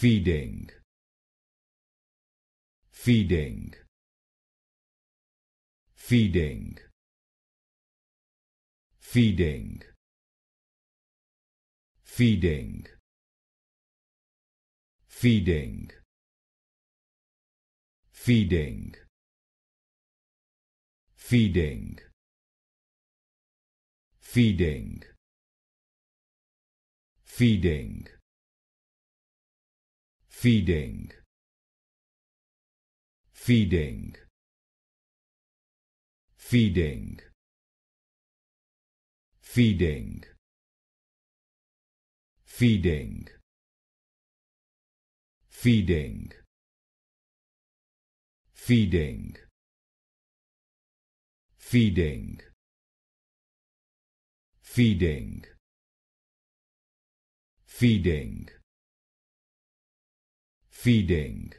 feeding feeding feeding feeding feeding feeding feeding feeding feeding feeding feeding feeding feeding feeding feeding feeding feeding feeding feeding feeding feeding